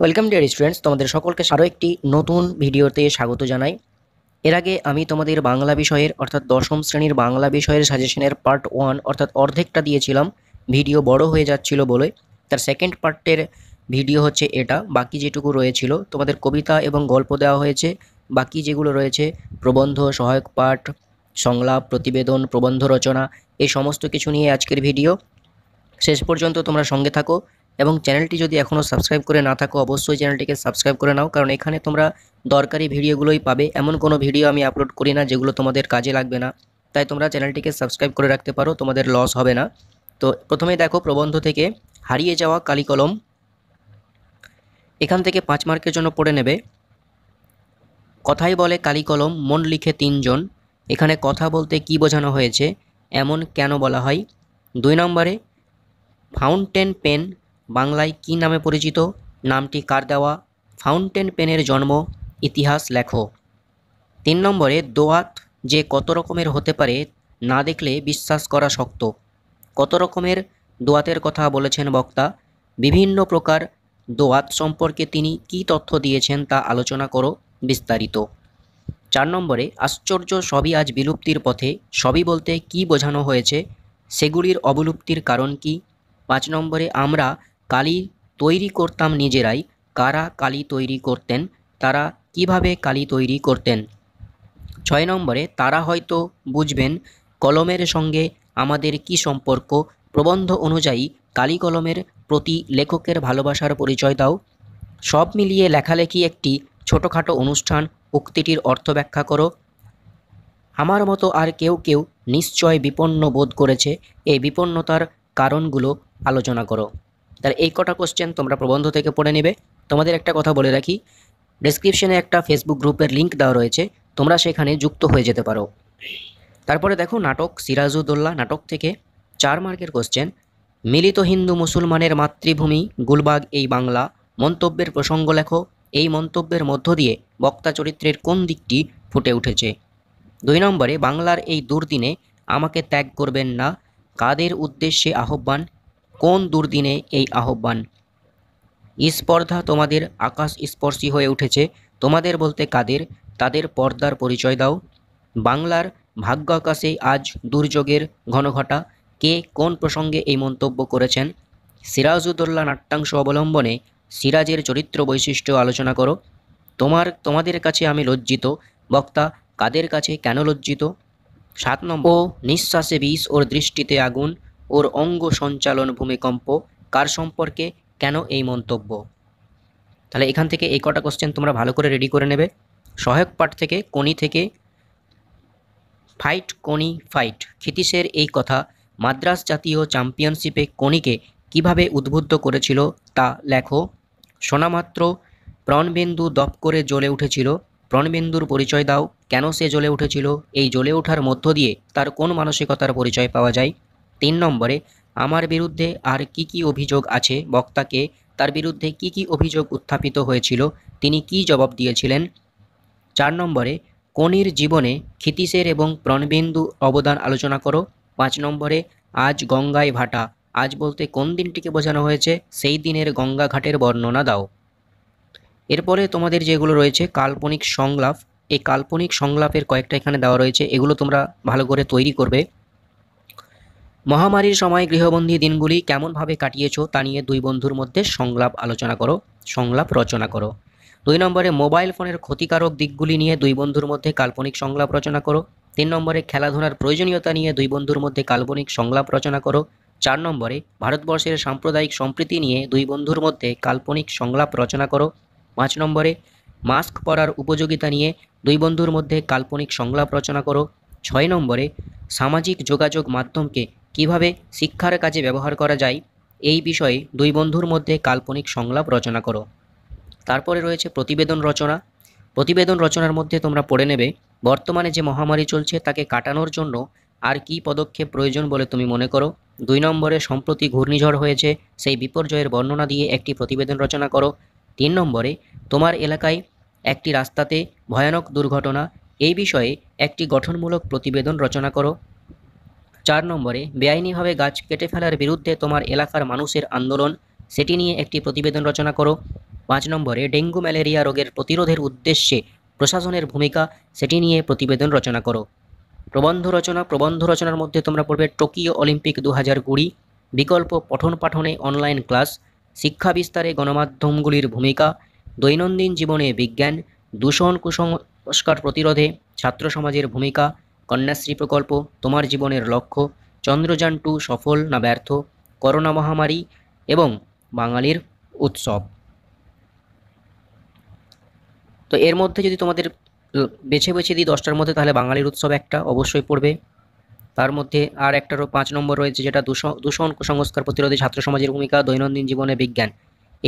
welcome dear students তোমাদের সকলকে আরও একটি নতুন ভিডিওতে স্বাগত জানাই এর আগে আমি তোমাদের বাংলা বিষয়ের অর্থাৎ দশম শ্রেণীর বাংলা বিষয়ের সাজেশনের পার্ট ওয়ান অর্থাৎ অর্ধেকটা দিয়েছিলাম ভিডিও বড় হয়ে যাচ্ছিল বলে তার সেকেন্ড পার্টের ভিডিও হচ্ছে এটা বাকি যেটুকু রয়েছিল তোমাদের কবিতা এবং গল্প দেওয়া হয়েছে বাকি যেগুলো রয়েছে প্রবন্ধ সহায়ক পাঠ সংলাপ প্রতিবেদন প্রবন্ধ রচনা এই সমস্ত কিছু নিয়ে আজকের ভিডিও শেষ পর্যন্ত তোমরা সঙ্গে থাকো এবং চ্যানেলটি যদি এখনও সাবস্ক্রাইব করে না থাকো অবশ্যই চ্যানেলটিকে সাবস্ক্রাইব করে নাও কারণ এখানে তোমরা দরকারি ভিডিওগুলোই পাবে এমন কোনো ভিডিও আমি আপলোড করি না যেগুলো তোমাদের কাজে লাগবে না তাই তোমরা চ্যানেলটিকে সাবস্ক্রাইব করে রাখতে পারো তোমাদের লস হবে না তো প্রথমে দেখো প্রবন্ধ থেকে হারিয়ে যাওয়া কালিকলম এখান থেকে পাঁচ মার্কের জন্য পড়ে নেবে কথাই বলে কালিকলম মন লিখে তিনজন এখানে কথা বলতে কি বোঝানো হয়েছে এমন কেন বলা হয় দুই নম্বরে ফাউন্টেন পেন বাংলায় কি নামে পরিচিত নামটি কার দেওয়া ফাউন্টেন পেনের জন্ম ইতিহাস লেখো তিন নম্বরে দোয়াত যে কত রকমের হতে পারে না দেখলে বিশ্বাস করা শক্ত কত রকমের দোয়াতের কথা বলেছেন বক্তা বিভিন্ন প্রকার দোয়াত সম্পর্কে তিনি কি তথ্য দিয়েছেন তা আলোচনা করো বিস্তারিত চার নম্বরে আশ্চর্য সবই আজ বিলুপ্তির পথে সবই বলতে কি বোঝানো হয়েছে সেগুলির অবলুপ্তির কারণ কি পাঁচ নম্বরে আমরা কালি তৈরি করতাম নিজেরাই কারা কালি তৈরি করতেন তারা কিভাবে কালি তৈরি করতেন ছয় নম্বরে তারা হয়তো বুঝবেন কলমের সঙ্গে আমাদের কি সম্পর্ক প্রবন্ধ অনুযায়ী কালি কলমের প্রতি লেখকের ভালোবাসার পরিচয় দাও সব মিলিয়ে লেখালেখি একটি ছোটোখাটো অনুষ্ঠান উক্তিটির অর্থ ব্যাখ্যা করো আমার মতো আর কেউ কেউ নিশ্চয় বিপন্ন বোধ করেছে এই বিপন্নতার কারণগুলো আলোচনা করো তাহলে এই কটা কোশ্চেন তোমরা প্রবন্ধ থেকে পড়ে নেবে তোমাদের একটা কথা বলে রাখি ডিসক্রিপশনে একটা ফেসবুক গ্রুপের লিঙ্ক দেওয়া রয়েছে তোমরা সেখানে যুক্ত হয়ে যেতে পারো তারপরে দেখো নাটক সিরাজুদ্দোল্লা নাটক থেকে চার মার্কের কোশ্চেন মিলিত হিন্দু মুসলমানের মাতৃভূমি গুলবাগ এই বাংলা মন্তব্যের প্রসঙ্গ লেখো এই মন্তব্যের মধ্য দিয়ে বক্তা চরিত্রের কোন দিকটি ফুটে উঠেছে দুই নম্বরে বাংলার এই দুর্দিনে আমাকে ত্যাগ করবেন না কাদের উদ্দেশ্যে আহ্বান কোন দুর্দিনে এই আহ্বান স্পর্ধা তোমাদের আকাশ স্পর্শী হয়ে উঠেছে তোমাদের বলতে কাদের তাদের পর্দার পরিচয় দাও বাংলার ভাগ্য আকাশে আজ দুর্যোগের ঘনঘটা কে কোন প্রসঙ্গে এই মন্তব্য করেছেন সিরাজউদ্দৌল্লা নাট্যাংশ অবলম্বনে সিরাজের চরিত্র বৈশিষ্ট্য আলোচনা করো তোমার তোমাদের কাছে আমি লজ্জিত বক্তা কাদের কাছে কেন লজ্জিত সাত নম্বর নিঃশ্বাসে বিষ ওর দৃষ্টিতে আগুন ওর অঙ্গ সঞ্চালন ভূমিকম্প কার সম্পর্কে কেন এই মন্তব্য তাহলে এখান থেকে এই কটা কোশ্চেন তোমরা ভালো করে রেডি করে নেবে সহায়ক পাঠ থেকে কোনি থেকে ফাইট কোনি ফাইট ক্ষিতীশের এই কথা মাদ্রাস জাতীয় চ্যাম্পিয়নশিপে কোনিকে কিভাবে উদ্বুদ্ধ করেছিল তা লেখো শোনামাত্র প্রণবিন্দু দপ করে জ্বলে উঠেছিল প্রণবিন্দুর পরিচয় দাও কেন সে জ্বলে উঠেছিল এই জ্বলে ওঠার মধ্য দিয়ে তার কোন মানসিকতার পরিচয় পাওয়া যায় তিন নম্বরে আমার বিরুদ্ধে আর কি কি অভিযোগ আছে বক্তাকে তার বিরুদ্ধে কি কি অভিযোগ উত্থাপিত হয়েছিল তিনি কি জবাব দিয়েছিলেন চার নম্বরে কনির জীবনে ক্ষিতিশের এবং প্রণবিন্দু অবদান আলোচনা করো পাঁচ নম্বরে আজ গঙ্গায় ভাটা আজ বলতে কোন দিনটিকে বোঝানো হয়েছে সেই দিনের গঙ্গা ঘাটের বর্ণনা দাও এরপরে তোমাদের যেগুলো রয়েছে কাল্পনিক সংলাপ এই কাল্পনিক সংলাপের কয়েকটা এখানে দেওয়া রয়েছে এগুলো তোমরা ভালো করে তৈরি করবে মহামারীর সময় গৃহবন্দী দিনগুলি কেমনভাবে কাটিয়েছ তা নিয়ে দুই বন্ধুর মধ্যে সংলাপ আলোচনা করো সংলাপ রচনা করো দুই নম্বরে মোবাইল ফোনের ক্ষতিকারক দিকগুলি নিয়ে দুই বন্ধুর মধ্যে কাল্পনিক সংলাপ রচনা করো তিন নম্বরে খেলাধুলার প্রয়োজনীয়তা নিয়ে দুই বন্ধুর মধ্যে কাল্পনিক সংলাপ রচনা করো চার নম্বরে ভারতবর্ষের সাম্প্রদায়িক সম্প্রীতি নিয়ে দুই বন্ধুর মধ্যে কাল্পনিক সংলাপ রচনা করো পাঁচ নম্বরে মাস্ক পরার উপযোগিতা নিয়ে দুই বন্ধুর মধ্যে কাল্পনিক সংলাপ রচনা করো ছয় নম্বরে সামাজিক যোগাযোগ মাধ্যমকে কিভাবে শিক্ষার কাজে ব্যবহার করা যায় এই বিষয়ে দুই বন্ধুর মধ্যে কাল্পনিক সংলাপ রচনা করো তারপরে রয়েছে প্রতিবেদন রচনা প্রতিবেদন রচনার মধ্যে তোমরা পড়ে নেবে বর্তমানে যে মহামারী চলছে তাকে কাটানোর জন্য আর কি পদক্ষেপ প্রয়োজন বলে তুমি মনে করো দুই নম্বরে সম্প্রতি ঘূর্ণিঝড় হয়েছে সেই বিপর্যয়ের বর্ণনা দিয়ে একটি প্রতিবেদন রচনা করো তিন নম্বরে তোমার এলাকায় একটি রাস্তাতে ভয়ানক দুর্ঘটনা এই বিষয়ে একটি গঠনমূলক প্রতিবেদন রচনা করো চার নম্বরে বেআইনিভাবে গাছ কেটে ফেলার বিরুদ্ধে তোমার এলাকার মানুষের আন্দোলন সেটি নিয়ে একটি প্রতিবেদন রচনা করো পাঁচ নম্বরে ডেঙ্গু ম্যালেরিয়া রোগের প্রতিরোধের উদ্দেশ্যে প্রশাসনের ভূমিকা সেটি নিয়ে প্রতিবেদন রচনা করো প্রবন্ধ রচনা প্রবন্ধ রচনার মধ্যে তোমরা পড়বে টোকিও অলিম্পিক দু হাজার কুড়ি বিকল্প পঠন পাঠনে অনলাইন ক্লাস শিক্ষা বিস্তারে গণমাধ্যমগুলির ভূমিকা দৈনন্দিন জীবনে বিজ্ঞান দূষণ কুসংস্কার প্রতিরোধে ছাত্র সমাজের ভূমিকা কন্যাশ্রী প্রকল্প তোমার জীবনের লক্ষ্য চন্দ্রযান টু সফল না ব্যর্থ করোনা মহামারী এবং বাঙালির উৎসব তো এর মধ্যে যদি তোমাদের বেছে বেছে দিই দশটার মধ্যে তাহলে বাঙালির উৎসব একটা অবশ্যই পড়বে তার মধ্যে আর একটারও পাঁচ নম্বর রয়েছে যেটা দূষণ কুসংস্কার প্রতিরোধে ছাত্র সমাজের ভূমিকা দৈনন্দিন জীবনে বিজ্ঞান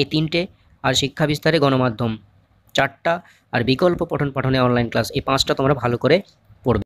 এই তিনটে আর শিক্ষা বিস্তারে গণমাধ্যম চারটা আর বিকল্প পঠন পাঠনে অনলাইন ক্লাস এই পাঁচটা তোমরা ভালো করে